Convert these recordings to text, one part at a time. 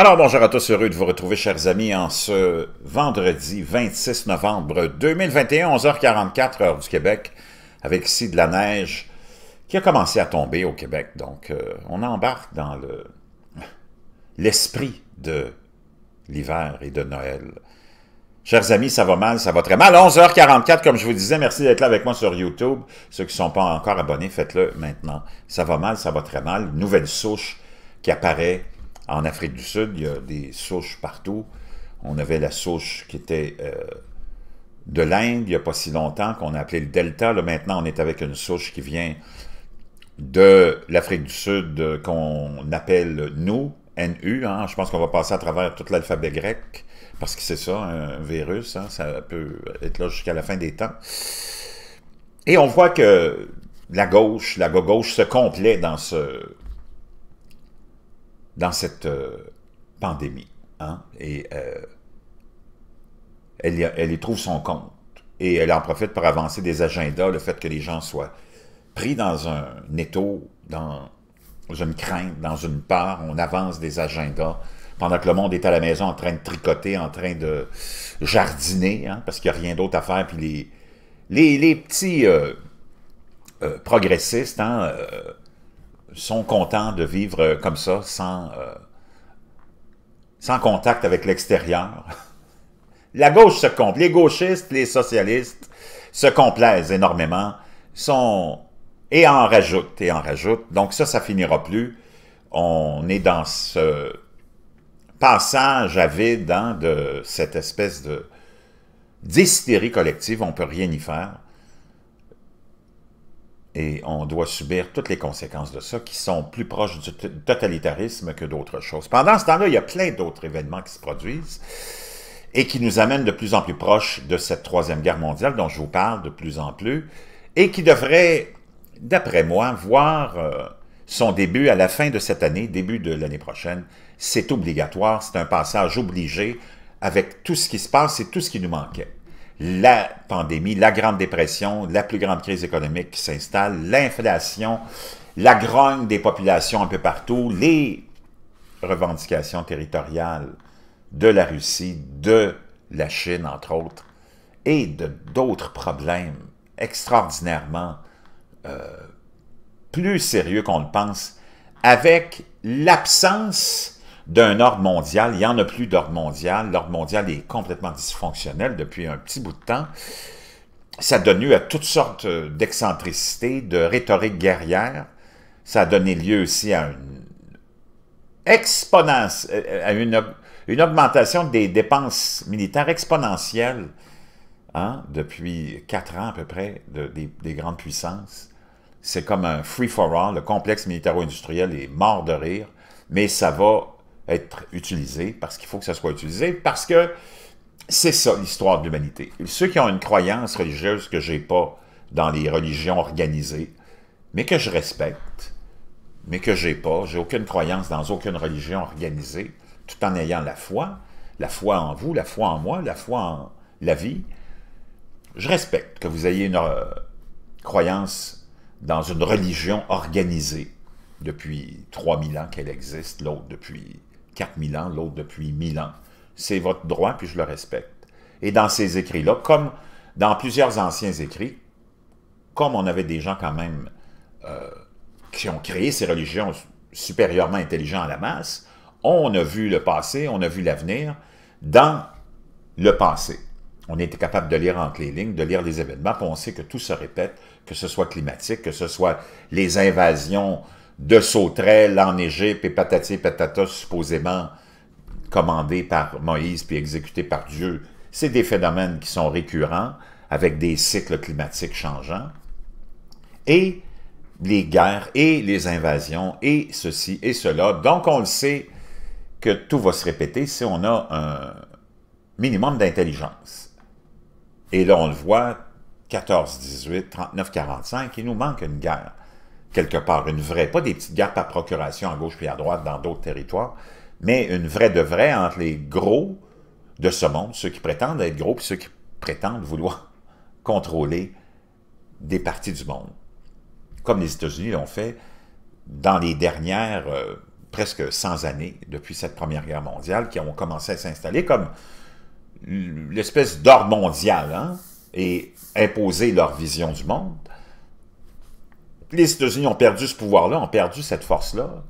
Alors bonjour à tous, heureux de vous retrouver chers amis en ce vendredi 26 novembre 2021, 11h44 heure du Québec, avec ici de la neige qui a commencé à tomber au Québec. Donc euh, on embarque dans le l'esprit de l'hiver et de Noël. Chers amis, ça va mal, ça va très mal. 11h44, comme je vous disais, merci d'être là avec moi sur YouTube. Ceux qui ne sont pas encore abonnés, faites-le maintenant. Ça va mal, ça va très mal. Nouvelle souche qui apparaît en Afrique du Sud, il y a des souches partout. On avait la souche qui était euh, de l'Inde il n'y a pas si longtemps, qu'on a appelé le Delta. Là, maintenant, on est avec une souche qui vient de l'Afrique du Sud euh, qu'on appelle nous, NU. Hein. Je pense qu'on va passer à travers tout l'alphabet grec, parce que c'est ça, un virus. Hein. Ça peut être là jusqu'à la fin des temps. Et on voit que la gauche, la gauche se complaît dans ce dans cette euh, pandémie. Hein? Et euh, elle, y elle trouve son compte. Et elle en profite pour avancer des agendas, le fait que les gens soient pris dans un étau, dans une crainte, dans une peur. On avance des agendas pendant que le monde est à la maison en train de tricoter, en train de jardiner, hein, parce qu'il n'y a rien d'autre à faire. Puis les, les, petits euh, progressistes, hein, sont contents de vivre euh, comme ça, sans, euh, sans contact avec l'extérieur. La gauche se compte, les gauchistes, les socialistes se complaisent énormément, sont et en rajoutent, et en rajoutent. Donc ça, ça finira plus. On est dans ce passage à vide hein, de cette espèce de d'hystérie collective, on ne peut rien y faire. Et on doit subir toutes les conséquences de ça qui sont plus proches du totalitarisme que d'autres choses. Pendant ce temps-là, il y a plein d'autres événements qui se produisent et qui nous amènent de plus en plus proches de cette Troisième Guerre mondiale dont je vous parle de plus en plus et qui devrait, d'après moi, voir euh, son début à la fin de cette année, début de l'année prochaine. C'est obligatoire, c'est un passage obligé avec tout ce qui se passe et tout ce qui nous manquait la pandémie, la Grande Dépression, la plus grande crise économique qui s'installe, l'inflation, la grogne des populations un peu partout, les revendications territoriales de la Russie, de la Chine, entre autres, et d'autres problèmes extraordinairement euh, plus sérieux qu'on le pense, avec l'absence d'un ordre mondial. Il n'y en a plus d'ordre mondial. L'ordre mondial est complètement dysfonctionnel depuis un petit bout de temps. Ça a donné lieu à toutes sortes euh, d'excentricités, de rhétorique guerrière. Ça a donné lieu aussi à une euh, euh, à une, une augmentation des dépenses militaires exponentielles hein, depuis quatre ans à peu près des, des grandes puissances. C'est comme un free-for-all. Le complexe militaro-industriel est mort de rire, mais ça va être utilisé, parce qu'il faut que ça soit utilisé, parce que c'est ça l'histoire de l'humanité. Ceux qui ont une croyance religieuse que j'ai pas dans les religions organisées, mais que je respecte, mais que j'ai pas, j'ai aucune croyance dans aucune religion organisée, tout en ayant la foi, la foi en vous, la foi en moi, la foi en la vie. Je respecte que vous ayez une euh, croyance dans une religion organisée depuis 3000 ans qu'elle existe, l'autre depuis 4000 ans, l'autre depuis 1000 ans. C'est votre droit, puis je le respecte. Et dans ces écrits-là, comme dans plusieurs anciens écrits, comme on avait des gens quand même euh, qui ont créé ces religions supérieurement intelligents à la masse, on a vu le passé, on a vu l'avenir dans le passé. On était capable de lire entre les lignes, de lire les événements, puis on sait que tout se répète, que ce soit climatique, que ce soit les invasions de sauterelles en Égypte et patati patata supposément commandé par Moïse puis exécuté par Dieu. C'est des phénomènes qui sont récurrents avec des cycles climatiques changeants. Et les guerres et les invasions et ceci et cela. Donc, on le sait que tout va se répéter si on a un minimum d'intelligence. Et là, on le voit, 14, 18, 39, 45, il nous manque une guerre quelque part, une vraie, pas des petites guerres par procuration à gauche puis à droite dans d'autres territoires, mais une vraie de vraie entre les gros de ce monde, ceux qui prétendent être gros, puis ceux qui prétendent vouloir contrôler des parties du monde, comme les États-Unis l'ont fait dans les dernières euh, presque 100 années, depuis cette Première Guerre mondiale, qui ont commencé à s'installer comme l'espèce d'ordre mondial, hein, et imposer leur vision du monde les États-Unis ont perdu ce pouvoir-là, ont perdu cette force-là.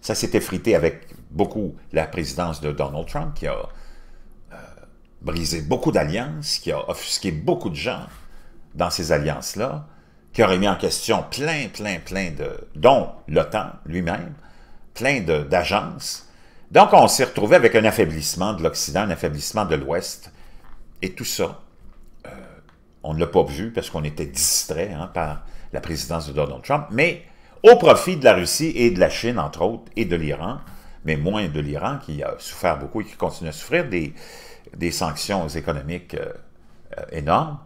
Ça s'est effrité avec beaucoup la présidence de Donald Trump qui a euh, brisé beaucoup d'alliances, qui a offusqué beaucoup de gens dans ces alliances-là, qui a mis en question plein, plein, plein de... dont l'OTAN lui-même, plein d'agences. Donc on s'est retrouvé avec un affaiblissement de l'Occident, un affaiblissement de l'Ouest, et tout ça on ne l'a pas vu parce qu'on était distrait hein, par la présidence de Donald Trump, mais au profit de la Russie et de la Chine, entre autres, et de l'Iran, mais moins de l'Iran qui a souffert beaucoup et qui continue à souffrir des, des sanctions économiques euh, énormes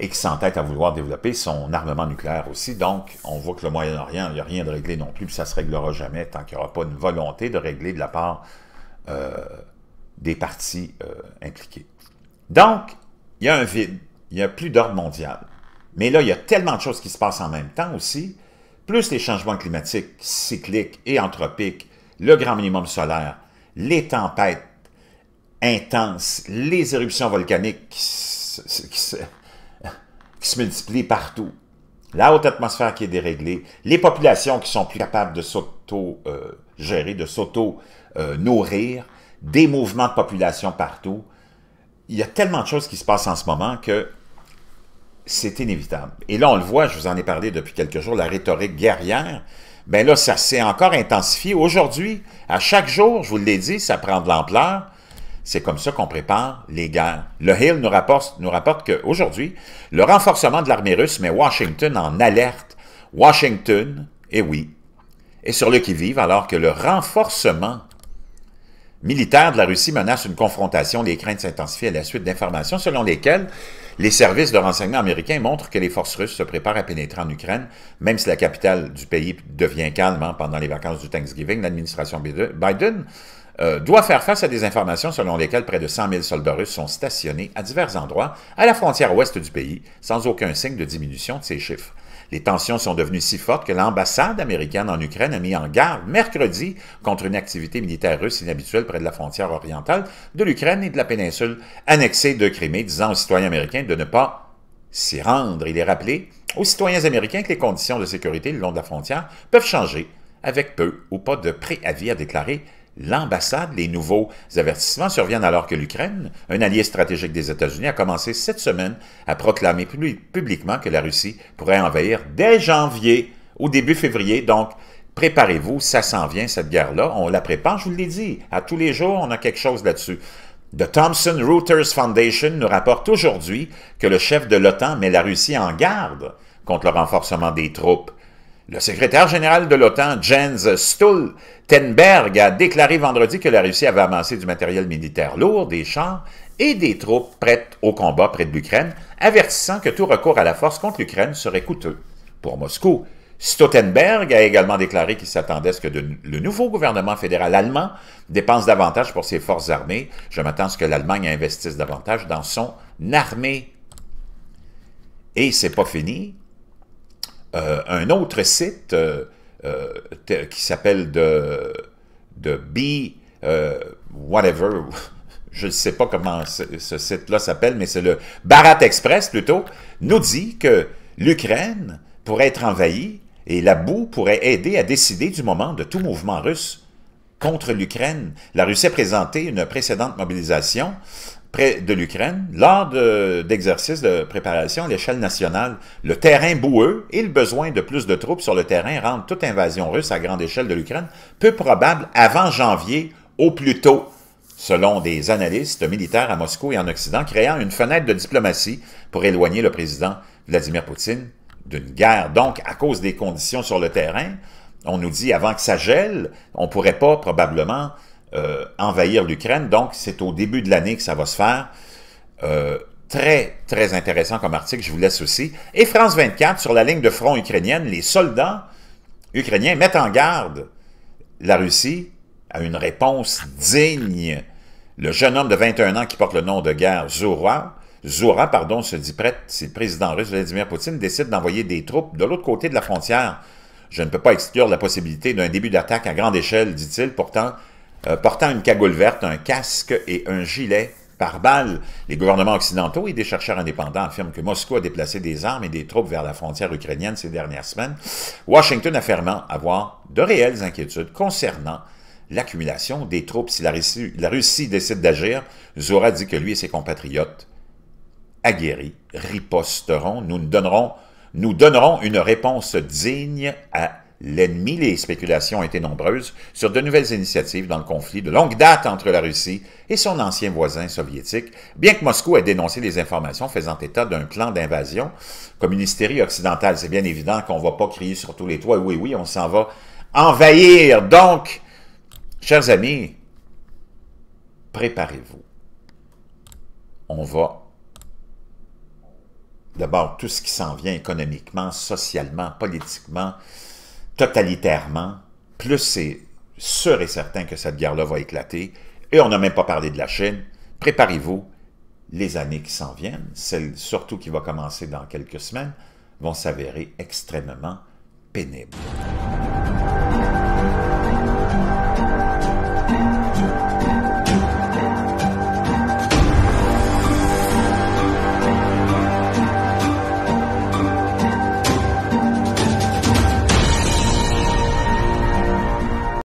et qui s'entête à vouloir développer son armement nucléaire aussi. Donc, on voit que le Moyen-Orient, il n'y a rien de réglé non plus, puis ça ne se réglera jamais tant qu'il n'y aura pas une volonté de régler de la part euh, des parties euh, impliquées. Donc, il y a un vide il n'y a plus d'ordre mondial. Mais là, il y a tellement de choses qui se passent en même temps aussi, plus les changements climatiques, cycliques et anthropiques, le grand minimum solaire, les tempêtes intenses, les éruptions volcaniques qui se, multiplient partout, la haute atmosphère qui est déréglée, les populations qui sont plus capables de s'auto-gérer, euh, de s'auto-nourrir, euh, des mouvements de population partout. Il y a tellement de choses qui se passent en ce moment que c'est inévitable. Et là, on le voit, je vous en ai parlé depuis quelques jours, la rhétorique guerrière, bien là, ça s'est encore intensifié. Aujourd'hui, à chaque jour, je vous l'ai dit, ça prend de l'ampleur. C'est comme ça qu'on prépare les guerres. Le Hill nous rapporte, nous rapporte qu'aujourd'hui, le renforcement de l'armée russe met Washington en alerte. Washington, et eh oui, est sur le qui-vive alors que le renforcement militaires de la Russie menacent une confrontation. Les craintes s'intensifient à la suite d'informations selon lesquelles les services de renseignement américains montrent que les forces russes se préparent à pénétrer en Ukraine, même si la capitale du pays devient calme hein, pendant les vacances du Thanksgiving. L'administration Biden euh, doit faire face à des informations selon lesquelles près de 100 000 soldats russes sont stationnés à divers endroits à la frontière ouest du pays, sans aucun signe de diminution de ces chiffres. Les tensions sont devenues si fortes que l'ambassade américaine en Ukraine a mis en garde mercredi contre une activité militaire russe inhabituelle près de la frontière orientale de l'Ukraine et de la péninsule annexée de Crimée, disant aux citoyens américains de ne pas s'y rendre. Il est rappelé aux citoyens américains que les conditions de sécurité le long de la frontière peuvent changer avec peu ou pas de préavis, à déclarer l'ambassade. Les nouveaux avertissements surviennent alors que l'Ukraine, un allié stratégique des États-Unis, a commencé cette semaine à proclamer publiquement que la Russie pourrait envahir dès janvier au début février. Donc, préparez-vous, ça s'en vient, cette guerre-là. On la prépare, je vous l'ai dit. À tous les jours, on a quelque chose là-dessus. The Thomson Reuters Foundation nous rapporte aujourd'hui que le chef de l'OTAN met la Russie en garde contre le renforcement des troupes le secrétaire général de l'OTAN, Jens Stoltenberg, a déclaré vendredi que la Russie avait amassé du matériel militaire lourd, des chars et des troupes prêtes au combat près de l'Ukraine, avertissant que tout recours à la force contre l'Ukraine serait coûteux pour Moscou. Stoltenberg a également déclaré qu'il s'attendait à ce que le nouveau gouvernement fédéral allemand dépense davantage pour ses forces armées. Je m'attends à ce que l'Allemagne investisse davantage dans son armée. Et c'est pas fini. Euh, un autre site euh, euh, qui s'appelle de, de B, whatever, je ne sais pas comment ce, ce site-là s'appelle, mais c'est le Barat Express plutôt, nous dit que l'Ukraine pourrait être envahie et la boue pourrait aider à décider du moment de tout mouvement russe contre l'Ukraine. La Russie a présenté une précédente mobilisation près de l'Ukraine, lors d'exercices de, préparation à l'échelle nationale, le terrain boueux et le besoin de plus de troupes sur le terrain rendent toute invasion russe à grande échelle de l'Ukraine peu probable avant janvier au plus tôt, selon des analystes militaires à Moscou et en Occident, créant une fenêtre de diplomatie pour éloigner le président Vladimir Poutine d'une guerre. Donc, à cause des conditions sur le terrain, on nous dit avant que ça gèle, on ne pourrait pas probablement euh, envahir l'Ukraine. Donc, c'est au début de l'année que ça va se faire. Euh, très, très intéressant comme article, je vous laisse aussi. Et France 24, sur la ligne de front ukrainienne, les soldats ukrainiens mettent en garde la Russie à une réponse digne. Le jeune homme de 21 ans qui porte le nom de guerre Zoura, Zoura pardon, se dit prête c'est le président russe Vladimir Poutine décide d'envoyer des troupes de l'autre côté de la frontière. Je ne peux pas exclure la possibilité d'un début d'attaque à grande échelle, dit-il. Pourtant, euh, portant une cagoule verte, un casque et un gilet par balle. Les gouvernements occidentaux et des chercheurs indépendants affirment que Moscou a déplacé des armes et des troupes vers la frontière ukrainienne ces dernières semaines, Washington affirmant avoir de réelles inquiétudes concernant l'accumulation des troupes. Si la Russie, la Russie décide d'agir, Zora dit que lui et ses compatriotes aguerris riposteront. Nous donnerons, nous donnerons une réponse digne à l'ennemi, les spéculations ont été nombreuses sur de nouvelles initiatives dans le conflit de longue date entre la Russie et son ancien voisin soviétique, bien que Moscou ait dénoncé les informations faisant état d'un plan d'invasion comme une hystérie occidentale. C'est bien évident qu'on ne va pas crier sur tous les toits, oui, oui, on s'en va envahir. Donc, chers amis, préparez-vous. On va d'abord tout ce qui s'en vient économiquement, socialement, politiquement, totalitairement, plus c'est sûr et certain que cette guerre-là va éclater. Et on n'a même pas parlé de la Chine. Préparez-vous, les années qui s'en viennent, celles surtout qui vont commencer dans quelques semaines, vont s'avérer extrêmement pénibles.